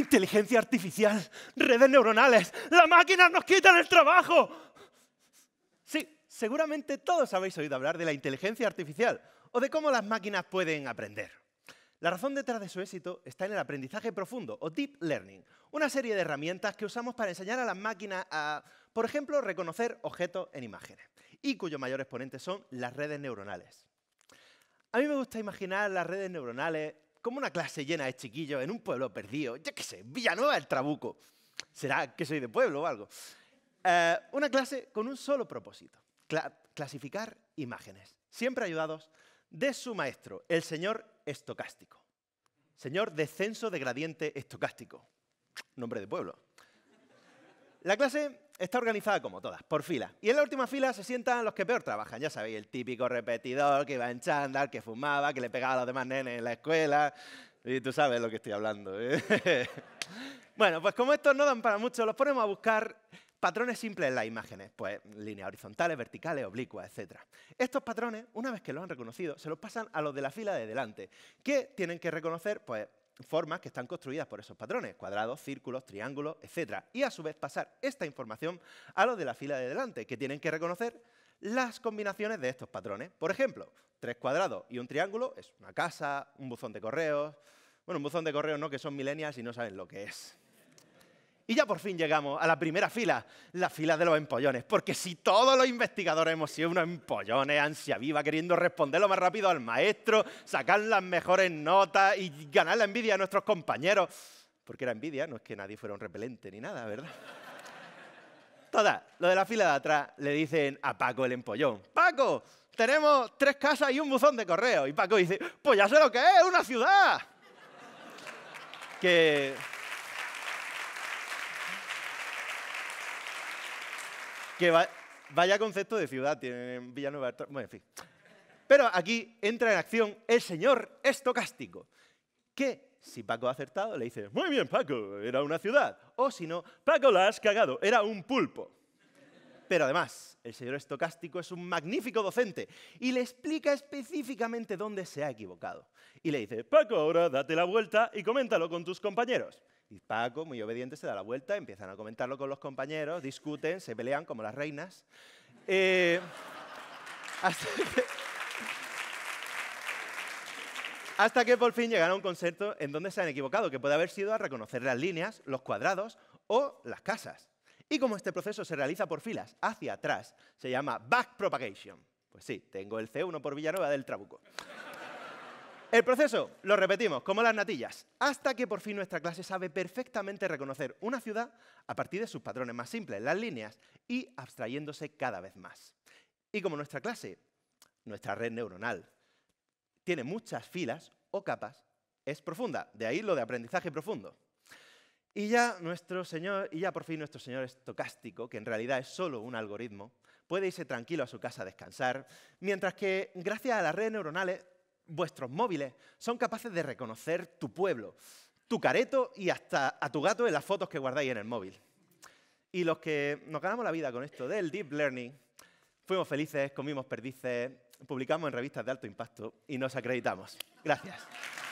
inteligencia artificial, redes neuronales, las máquinas nos quitan el trabajo. Sí, seguramente todos habéis oído hablar de la inteligencia artificial o de cómo las máquinas pueden aprender. La razón detrás de su éxito está en el aprendizaje profundo, o deep learning, una serie de herramientas que usamos para enseñar a las máquinas a, por ejemplo, reconocer objetos en imágenes, y cuyo mayor exponente son las redes neuronales. A mí me gusta imaginar las redes neuronales como una clase llena de chiquillos en un pueblo perdido, Ya que sé, Villanueva del Trabuco. ¿Será que soy de pueblo o algo? Eh, una clase con un solo propósito, clasificar imágenes, siempre ayudados de su maestro, el señor estocástico. Señor descenso de gradiente estocástico, nombre de pueblo. La clase está organizada como todas, por fila. Y en la última fila se sientan los que peor trabajan. Ya sabéis, el típico repetidor que iba en chándal, que fumaba, que le pegaba a los demás nenes en la escuela. Y tú sabes lo que estoy hablando. ¿eh? bueno, pues como estos no dan para mucho, los ponemos a buscar patrones simples en las imágenes. Pues líneas horizontales, verticales, oblicuas, etc. Estos patrones, una vez que los han reconocido, se los pasan a los de la fila de delante, ¿Qué tienen que reconocer, pues, formas que están construidas por esos patrones, cuadrados, círculos, triángulos, etc. Y a su vez pasar esta información a los de la fila de delante, que tienen que reconocer las combinaciones de estos patrones. Por ejemplo, tres cuadrados y un triángulo es una casa, un buzón de correos, bueno, un buzón de correos no, que son millennials y no saben lo que es. Y ya por fin llegamos a la primera fila, la fila de los empollones. Porque si todos los investigadores hemos sido unos empollones, ansia viva, queriendo responder lo más rápido al maestro, sacar las mejores notas y ganar la envidia de nuestros compañeros. Porque era envidia, no es que nadie fuera un repelente ni nada, ¿verdad? Todas, lo de la fila de atrás le dicen a Paco el empollón. ¡Paco! Tenemos tres casas y un buzón de correo. Y Paco dice, pues ya sé lo que es, una ciudad. que Que vaya concepto de ciudad tienen Villanueva. Bueno, en fin. Pero aquí entra en acción el señor estocástico, que si Paco ha acertado le dice, muy bien Paco, era una ciudad. O si no, Paco la has cagado, era un pulpo. Pero además, el señor estocástico es un magnífico docente y le explica específicamente dónde se ha equivocado. Y le dice, Paco, ahora date la vuelta y coméntalo con tus compañeros. Y Paco, muy obediente, se da la vuelta, empiezan a comentarlo con los compañeros, discuten, se pelean como las reinas. Eh, hasta, que, por fin llegan a un concepto en donde se han equivocado, que puede haber sido a reconocer las líneas, los cuadrados o las casas. Y como este proceso se realiza por filas hacia atrás, se llama backpropagation. Pues sí, tengo el C1 por Villanueva del Trabuco. El proceso lo repetimos, como las natillas, hasta que por fin nuestra clase sabe perfectamente reconocer una ciudad a partir de sus patrones más simples, las líneas, y abstrayéndose cada vez más. Y como nuestra clase, nuestra red neuronal, tiene muchas filas o capas, es profunda, de ahí lo de aprendizaje profundo. Y ya nuestro señor, y ya por fin nuestro señor estocástico, que en realidad es solo un algoritmo, puede irse tranquilo a su casa a descansar, mientras que gracias a las redes neuronales, vuestros móviles son capaces de reconocer tu pueblo, tu careto y hasta a tu gato en las fotos que guardáis en el móvil. Y los que nos ganamos la vida con esto del deep learning, fuimos felices, comimos perdices, publicamos en revistas de alto impacto y nos acreditamos. Gracias.